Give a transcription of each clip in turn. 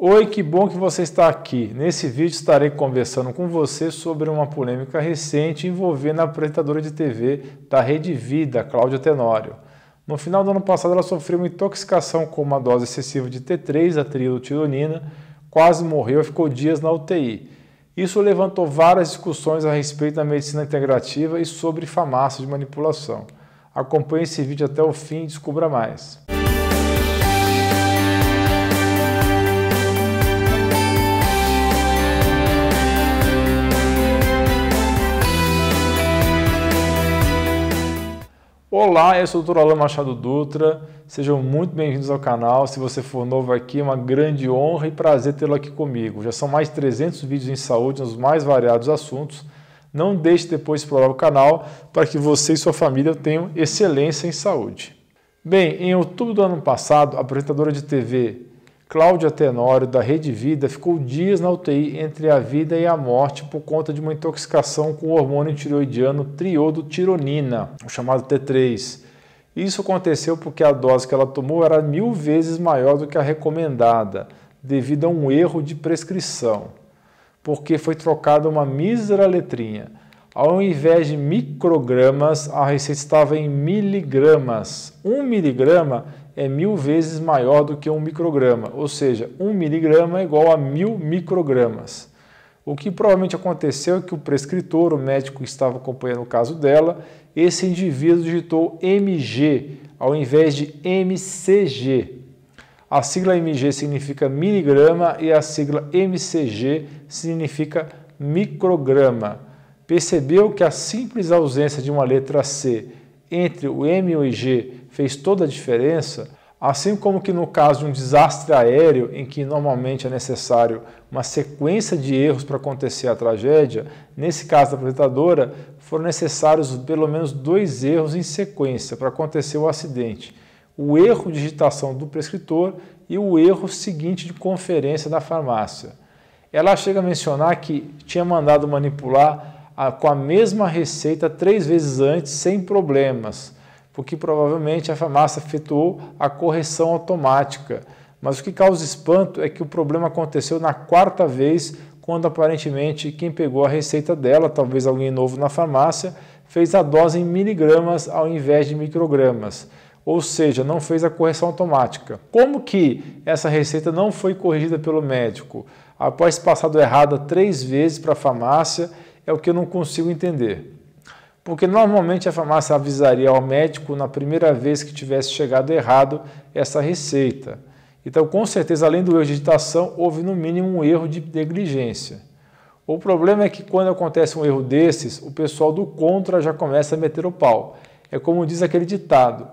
Oi, que bom que você está aqui. Nesse vídeo estarei conversando com você sobre uma polêmica recente envolvendo a apresentadora de TV da Rede Vida, Cláudia Tenório. No final do ano passado, ela sofreu uma intoxicação com uma dose excessiva de T3, a trilotilonina, quase morreu e ficou dias na UTI. Isso levantou várias discussões a respeito da medicina integrativa e sobre farmácia de manipulação. Acompanhe esse vídeo até o fim e descubra mais. Olá, eu sou o Dr. Alan Machado Dutra, sejam muito bem-vindos ao canal. Se você for novo aqui, é uma grande honra e prazer tê-lo aqui comigo. Já são mais 300 vídeos em saúde, nos mais variados assuntos. Não deixe depois de explorar o canal para que você e sua família tenham excelência em saúde. Bem, em outubro do ano passado, a apresentadora de TV Cláudia Tenório, da Rede Vida, ficou dias na UTI entre a vida e a morte por conta de uma intoxicação com o hormônio tiroidiano triodotironina, o chamado T3. Isso aconteceu porque a dose que ela tomou era mil vezes maior do que a recomendada, devido a um erro de prescrição, porque foi trocada uma mísera letrinha. Ao invés de microgramas, a receita estava em miligramas. Um miligrama é mil vezes maior do que um micrograma, ou seja, um miligrama é igual a mil microgramas. O que provavelmente aconteceu é que o prescritor, o médico que estava acompanhando o caso dela, esse indivíduo digitou mg ao invés de mcg. A sigla mg significa miligrama e a sigla mcg significa micrograma. Percebeu que a simples ausência de uma letra C entre o M e o G fez toda a diferença, assim como que no caso de um desastre aéreo, em que normalmente é necessário uma sequência de erros para acontecer a tragédia, nesse caso da apresentadora, foram necessários pelo menos dois erros em sequência para acontecer o acidente. O erro de digitação do prescritor e o erro seguinte de conferência da farmácia. Ela chega a mencionar que tinha mandado manipular a, ah, com a mesma receita três vezes antes, sem problemas porque provavelmente a farmácia efetuou a correção automática. Mas o que causa espanto é que o problema aconteceu na quarta vez, quando aparentemente quem pegou a receita dela, talvez alguém novo na farmácia, fez a dose em miligramas ao invés de microgramas, ou seja, não fez a correção automática. Como que essa receita não foi corrigida pelo médico? Após passado errada três vezes para a farmácia, é o que eu não consigo entender porque normalmente a farmácia avisaria ao médico na primeira vez que tivesse chegado errado essa receita. Então, com certeza, além do erro de digitação, houve no mínimo um erro de negligência. O problema é que quando acontece um erro desses, o pessoal do contra já começa a meter o pau. É como diz aquele ditado: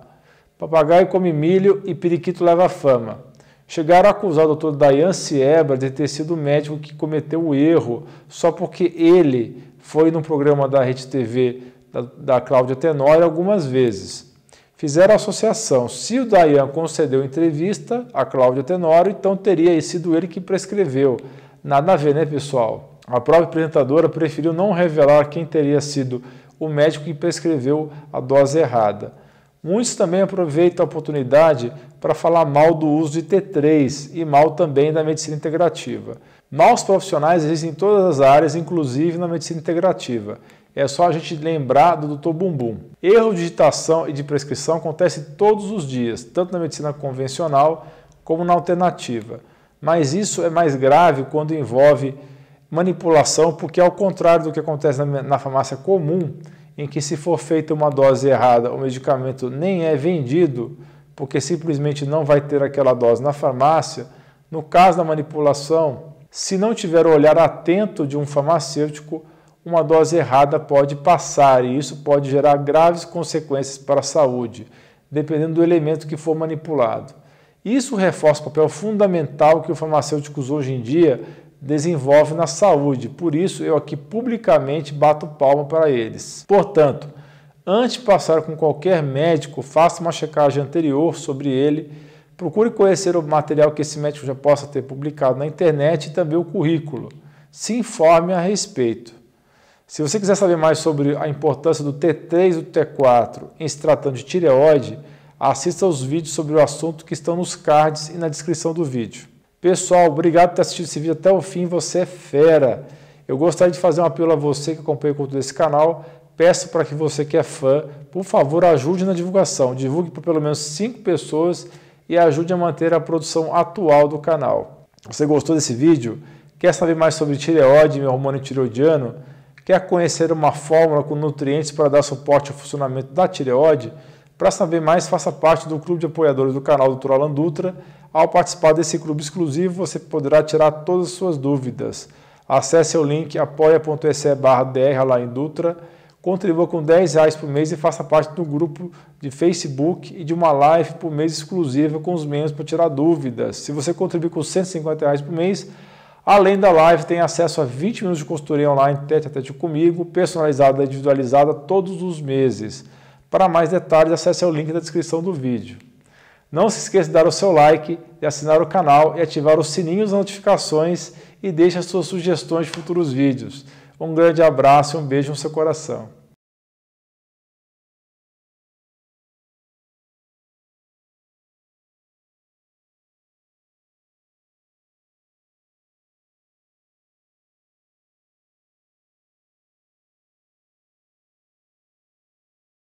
papagaio come milho e periquito leva fama. Chegaram a acusar o doutor Dayan Siebra de ter sido o médico que cometeu o erro só porque ele foi no programa da Rede TV da, da Cláudia Tenório algumas vezes. Fizeram associação. Se o Dayan concedeu entrevista a Cláudia Tenório, então teria sido ele que prescreveu. Nada a ver, né, pessoal? A própria apresentadora preferiu não revelar quem teria sido o médico que prescreveu a dose errada. Muitos também aproveitam a oportunidade para falar mal do uso de T3 e mal também da medicina integrativa. Maus profissionais existem em todas as áreas, inclusive na medicina integrativa. É só a gente lembrar do Dr. Bumbum. Erro de digitação e de prescrição acontece todos os dias, tanto na medicina convencional como na alternativa. Mas isso é mais grave quando envolve manipulação, porque é ao contrário do que acontece na farmácia comum, em que se for feita uma dose errada, o medicamento nem é vendido, porque simplesmente não vai ter aquela dose na farmácia, no caso da manipulação, se não tiver o olhar atento de um farmacêutico, uma dose errada pode passar e isso pode gerar graves consequências para a saúde, dependendo do elemento que for manipulado. Isso reforça o papel fundamental que os farmacêuticos hoje em dia desenvolvem na saúde, por isso eu aqui publicamente bato palma para eles. Portanto, antes de passar com qualquer médico, faça uma checagem anterior sobre ele, procure conhecer o material que esse médico já possa ter publicado na internet e também o currículo. Se informe a respeito. Se você quiser saber mais sobre a importância do T3 e do T4 em se tratando de tireoide, assista aos vídeos sobre o assunto que estão nos cards e na descrição do vídeo. Pessoal, obrigado por ter assistido esse vídeo até o fim, você é fera! Eu gostaria de fazer um apelo a você que acompanha o conteúdo desse canal, peço para que você que é fã, por favor, ajude na divulgação, divulgue para pelo menos 5 pessoas e ajude a manter a produção atual do canal. Você gostou desse vídeo? Quer saber mais sobre tireoide e hormônio tireoidiano? Quer conhecer uma fórmula com nutrientes para dar suporte ao funcionamento da tireoide? Para saber mais, faça parte do clube de apoiadores do canal Dr. Alan Dutra. Ao participar desse clube exclusivo, você poderá tirar todas as suas dúvidas. Acesse o link apoia.se barra Dutra, contribua com 10 reais por mês e faça parte do grupo de Facebook e de uma live por mês exclusiva com os membros para tirar dúvidas. Se você contribuir com 150 reais por mês, Além da live, tem acesso a 20 minutos de consultoria online tete a tete comigo, personalizada e individualizada todos os meses. Para mais detalhes, acesse o link da descrição do vídeo. Não se esqueça de dar o seu like, de assinar o canal e ativar o sininho das notificações e deixe as suas sugestões de futuros vídeos. Um grande abraço e um beijo no seu coração.